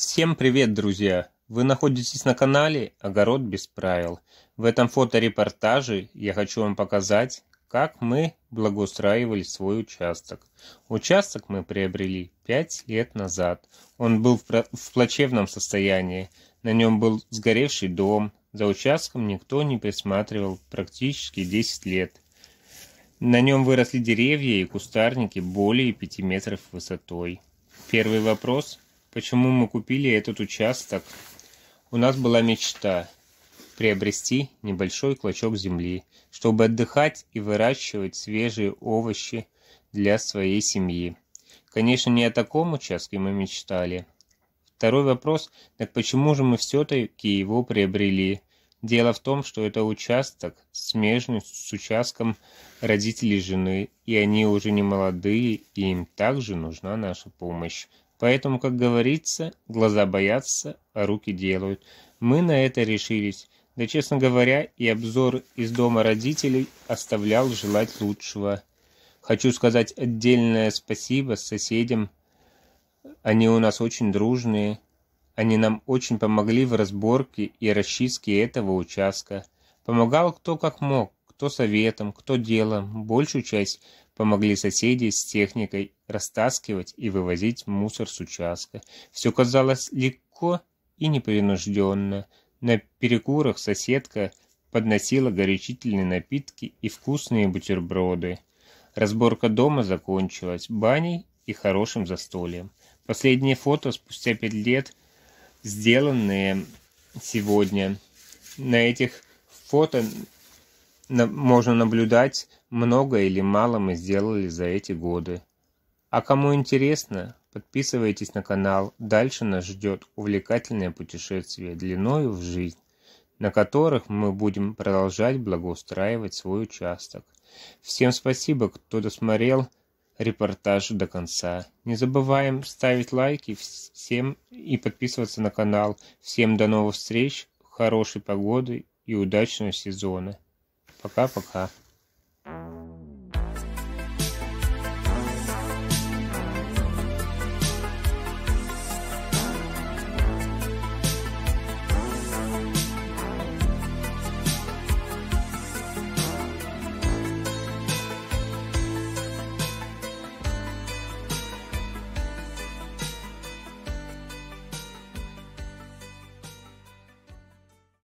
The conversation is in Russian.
Всем привет, друзья! Вы находитесь на канале «Огород без правил». В этом фоторепортаже я хочу вам показать, как мы благоустраивали свой участок. Участок мы приобрели 5 лет назад. Он был в плачевном состоянии. На нем был сгоревший дом. За участком никто не присматривал практически 10 лет. На нем выросли деревья и кустарники более 5 метров высотой. Первый вопрос – почему мы купили этот участок. У нас была мечта приобрести небольшой клочок земли, чтобы отдыхать и выращивать свежие овощи для своей семьи. Конечно, не о таком участке мы мечтали. Второй вопрос, так почему же мы все-таки его приобрели? Дело в том, что это участок, смежный с участком родителей жены, и они уже не молодые, и им также нужна наша помощь. Поэтому, как говорится, глаза боятся, а руки делают. Мы на это решились. Да, честно говоря, и обзор из дома родителей оставлял желать лучшего. Хочу сказать отдельное спасибо соседям. Они у нас очень дружные. Они нам очень помогли в разборке и расчистке этого участка. Помогал кто как мог, кто советом, кто делом. Большую часть помогли соседи с техникой растаскивать и вывозить мусор с участка. Все казалось легко и непринужденно. На перекурах соседка подносила горячительные напитки и вкусные бутерброды. Разборка дома закончилась баней и хорошим застольем. Последнее фото спустя пять лет – сделанные сегодня. На этих фото можно наблюдать, много или мало мы сделали за эти годы. А кому интересно, подписывайтесь на канал. Дальше нас ждет увлекательное путешествие длиною в жизнь, на которых мы будем продолжать благоустраивать свой участок. Всем спасибо, кто досмотрел репортаж до конца. Не забываем ставить лайки всем и подписываться на канал. Всем до новых встреч, хорошей погоды и удачного сезона. Пока-пока.